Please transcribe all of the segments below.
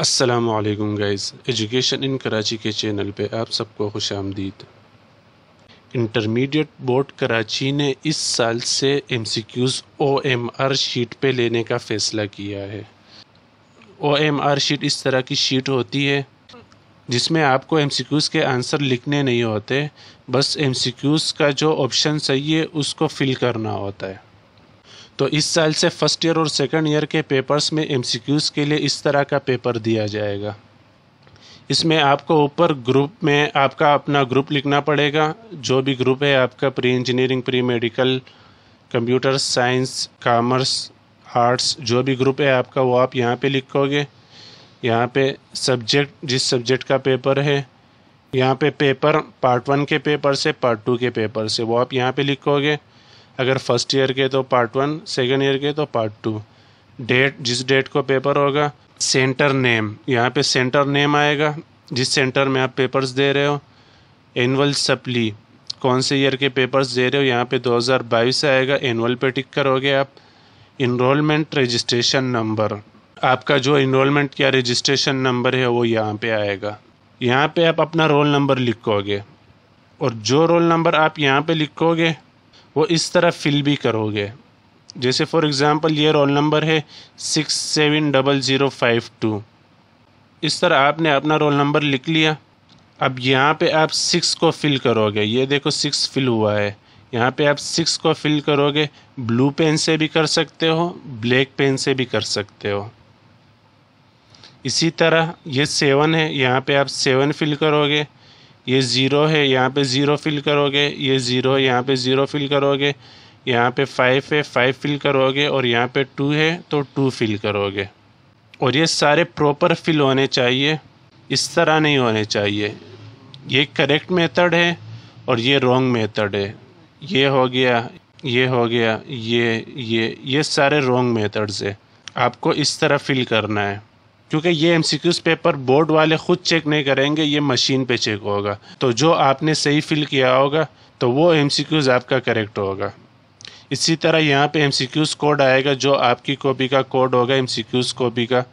असलकम guys education in Karachi के channel पे आप सबको खुश आमदीद इंटरमीडिएट बोर्ड कराची ने इस साल से M C Qs O M R sheet पर लेने का फ़ैसला किया है ओ एम आर शीट इस तरह की शीट होती है जिसमें आपको एम सी क्यूज़ के आंसर लिखने नहीं होते बस एम सी क्यूज़ का जो ऑप्शन सही है उसको फिल करना होता है तो इस साल से फर्स्ट ईयर और सेकंड ईयर के पेपर्स में एम के लिए इस तरह का पेपर दिया जाएगा इसमें आपको ऊपर ग्रुप में आपका अपना ग्रुप लिखना पड़ेगा जो भी ग्रुप है आपका pre engineering pre medical computer science commerce arts जो भी ग्रुप है आपका वो आप यहाँ पे लिखोगे यहाँ पे सब्जेक्ट जिस सब्जेक्ट का पेपर है यहाँ पे पेपर पार्ट वन के पेपर से पार्ट टू के पेपर से वो आप यहाँ पे लिखोगे अगर फर्स्ट ईयर के तो पार्ट वन सेकेंड ईयर के तो पार्ट टू डेट जिस डेट को पेपर होगा सेंटर नेम यहाँ पे सेंटर नेम आएगा जिस सेंटर में आप पेपर्स दे रहे हो एनअल सप्ली कौन से ईयर के पेपर्स दे रहे हो यहाँ पे 2022 आएगा एनअल पे टिक करोगे आप इनरोलमेंट रजिस्ट्रेशन नंबर आपका जो इनरोलमेंट या रजिस्ट्रेशन नंबर है वो यहाँ पे आएगा यहाँ पे आप अपना रोल नंबर लिखोगे और जो रोल नंबर आप यहाँ पे लिखोगे वो इस तरह फिल भी करोगे जैसे फॉर एग्ज़ाम्पल ये रोल नंबर है six seven double zero five two इस तरह आपने अपना रोल नंबर लिख लिया अब यहाँ पे आप सिक्स को फिल करोगे ये देखो सिक्स फिल हुआ है यहाँ पे आप सिक्स को फिल करोगे ब्लू पेन से भी कर सकते हो ब्लैक पेन से भी कर सकते हो इसी तरह ये सेवन है यहाँ पे आप सेवन फिल करोगे ये ज़ीरो है यहाँ पे ज़ीरो फिल करोगे ये ज़ीरो है यहाँ पे ज़ीरो फिल करोगे यहाँ पे फाइव है फाइव फिल करोगे और यहाँ पे टू है तो टू फिल करोगे और ये सारे प्रॉपर फिल होने चाहिए इस तरह नहीं होने चाहिए ये करेक्ट मेथड है और ये रॉन्ग मेथड है ये हो गया ये हो गया ये ये ये सारे रॉन्ग मेथड्स है आपको इस तरह फिल करना है क्योंकि ये एम पेपर बोर्ड वाले खुद चेक नहीं करेंगे ये मशीन पे चेक होगा तो जो आपने सही फिल किया होगा तो वो एम आपका करेक्ट होगा इसी तरह यहाँ पे एम कोड आएगा जो आपकी कॉपी का कोड होगा एम कॉपी का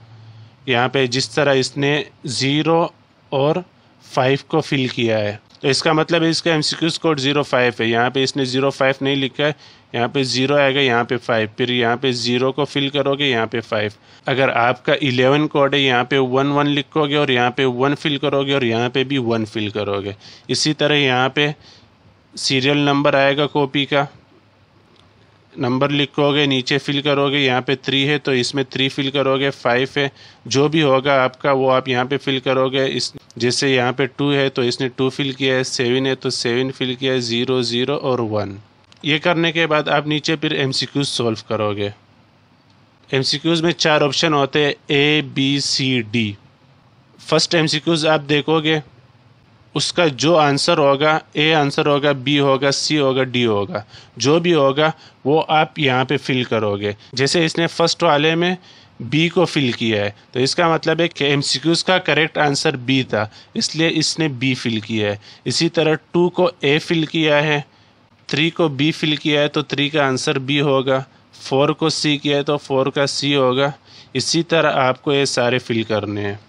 यहाँ पे जिस तरह इसने ज़ीरो और फाइव को फिल किया है तो इसका मतलब है इसका M C Q score zero five है यहाँ पे इसने ज़ीरो फाइव नहीं लिखा है यहाँ पे ज़ीरो आएगा यहाँ पे फाइव फिर यहाँ पे ज़ीरो को फिल करोगे यहाँ पे फाइव अगर आपका इलेवन कोड है यहाँ पे वन वन लिखोगे और यहाँ पे वन फिल करोगे और यहाँ पे भी वन फिल करोगे इसी तरह यहाँ पे सीरियल नंबर आएगा कॉपी का नंबर लिखोगे नीचे फिल करोगे यहाँ पे थ्री है तो इसमें थ्री फिल करोगे फाइव है जो भी होगा आपका वो आप यहाँ पे फिल करोगे इस जैसे यहाँ पे टू है तो इसने टू फिल किया है सेवन है तो सेवन फिल किया है ज़ीरो ज़ीरो और वन ये करने के बाद आप नीचे फिर एम सी क्यूज सॉल्व करोगे एम सी क्यूज़ में चार ऑप्शन होते हैं A B C D first M C Qs आप देखोगे उसका जो आंसर होगा ए आंसर होगा बी होगा सी होगा डी होगा जो भी होगा वो आप यहाँ पे फिल करोगे जैसे इसने फर्स्ट वाले में बी को फिल किया है तो इसका मतलब है कि एम का करेक्ट आंसर बी था इसलिए इसने बी फिल किया है इसी तरह टू को ए फिल किया है थ्री को बी फिल किया है तो थ्री का आंसर बी होगा फोर को सी किया है तो फोर का सी होगा इसी तरह आपको ये सारे फिल करने हैं